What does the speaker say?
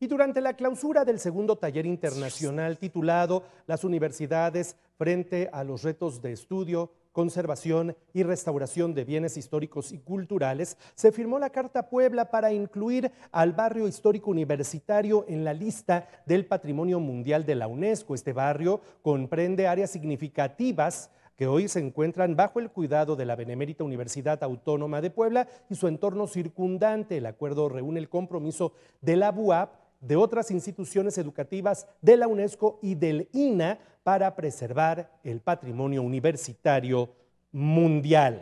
Y durante la clausura del segundo taller internacional titulado Las universidades frente a los retos de estudio, conservación y restauración de bienes históricos y culturales, se firmó la Carta Puebla para incluir al barrio histórico universitario en la lista del Patrimonio Mundial de la UNESCO. Este barrio comprende áreas significativas que hoy se encuentran bajo el cuidado de la Benemérita Universidad Autónoma de Puebla y su entorno circundante. El acuerdo reúne el compromiso de la BUAP de otras instituciones educativas de la UNESCO y del INA para preservar el patrimonio universitario mundial.